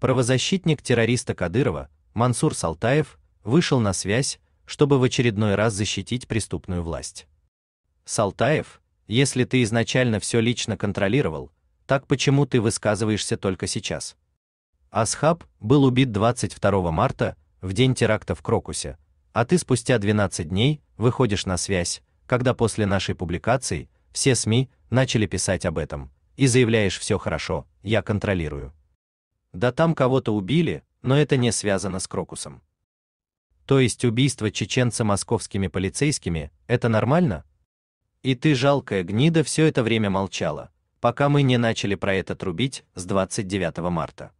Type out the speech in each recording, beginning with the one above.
Правозащитник террориста Кадырова Мансур Салтаев вышел на связь, чтобы в очередной раз защитить преступную власть. Салтаев, если ты изначально все лично контролировал, так почему ты высказываешься только сейчас? Асхаб был убит 22 марта, в день теракта в Крокусе, а ты спустя 12 дней выходишь на связь, когда после нашей публикации все СМИ начали писать об этом, и заявляешь все хорошо, я контролирую. Да там кого-то убили, но это не связано с Крокусом. То есть убийство чеченца московскими полицейскими это нормально? И ты жалкая гнида все это время молчала, пока мы не начали про это трубить с 29 марта.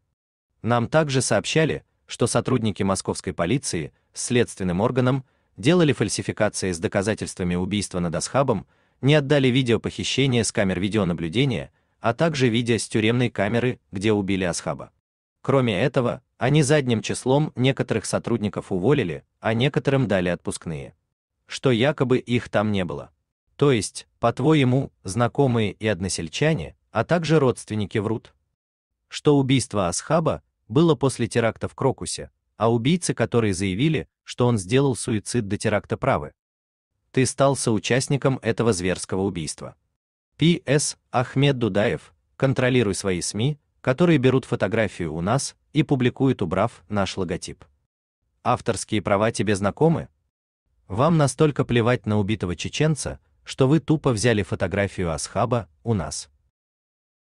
Нам также сообщали, что сотрудники московской полиции следственным органом делали фальсификации с доказательствами убийства над Асхабом, не отдали видео похищения с камер видеонаблюдения, а также видео с тюремной камеры, где убили Асхаба. Кроме этого, они задним числом некоторых сотрудников уволили, а некоторым дали отпускные. Что якобы их там не было. То есть, по-твоему, знакомые и односельчане, а также родственники врут? Что убийство Асхаба было после теракта в Крокусе, а убийцы, которые заявили, что он сделал суицид до теракта правы. Ты стал соучастником этого зверского убийства. П.С. Ахмед Дудаев, контролируй свои СМИ, которые берут фотографию у нас и публикуют, убрав наш логотип. Авторские права тебе знакомы? Вам настолько плевать на убитого чеченца, что вы тупо взяли фотографию Асхаба у нас.